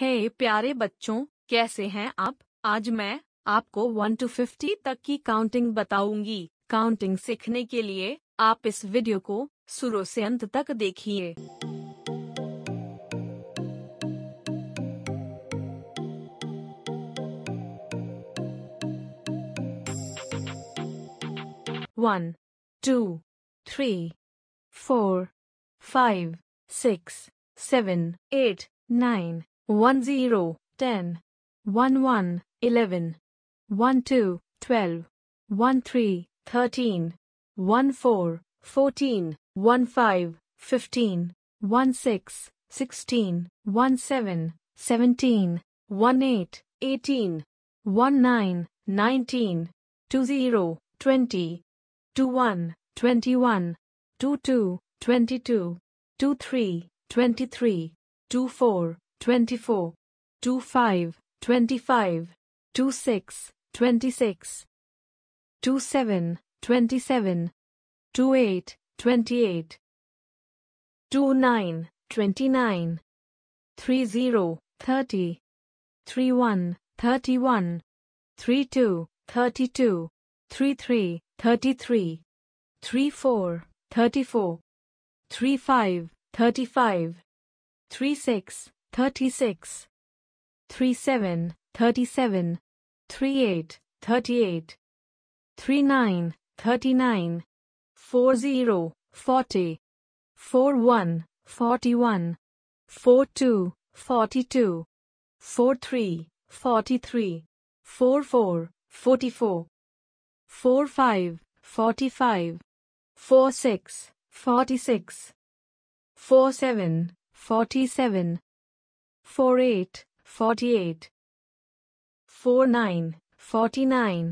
हे hey, प्यारे बच्चों कैसे हैं आप आज मैं आपको वन टू फिफ्टी तक की काउंटिंग बताऊंगी काउंटिंग सीखने के लिए आप इस वीडियो को शुरू से अंत तक देखिए one two three four five six seven eight nine 1 0 10 1 1 11 1 2 12 1 3 13 1 4 14 1 5 15 1 6 16 1 7 17 1 8 18 1 9 19 2 0 20 2 1 21 2 2 22 2 3 23 2 4 24, 25, 25, 26, 26, 27, 27, 28, 28, 29, 29, 30, 30, 31, 31, 32, 32, 33, 33, 34, 34, 35, 35, 36, 36 37 37 38 38 39 39 40 40 41 41 42 42 43 43 44 44 45 45 46 46 47 47 four eight forty eight four nine forty nine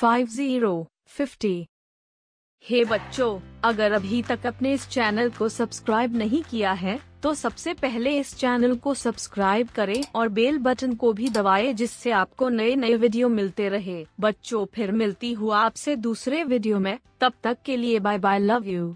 five zero fifty हे बच्चों अगर अभी तक अपने इस चैनल को सब्सक्राइब नहीं किया है तो सबसे पहले इस चैनल को सब्सक्राइब करें और बेल बटन को भी दबाएं जिससे आपको नए नए वीडियो मिलते रहे बच्चों फिर मिलती हुआ आपसे दूसरे वीडियो में तब तक के लिए बाय बाय लव यू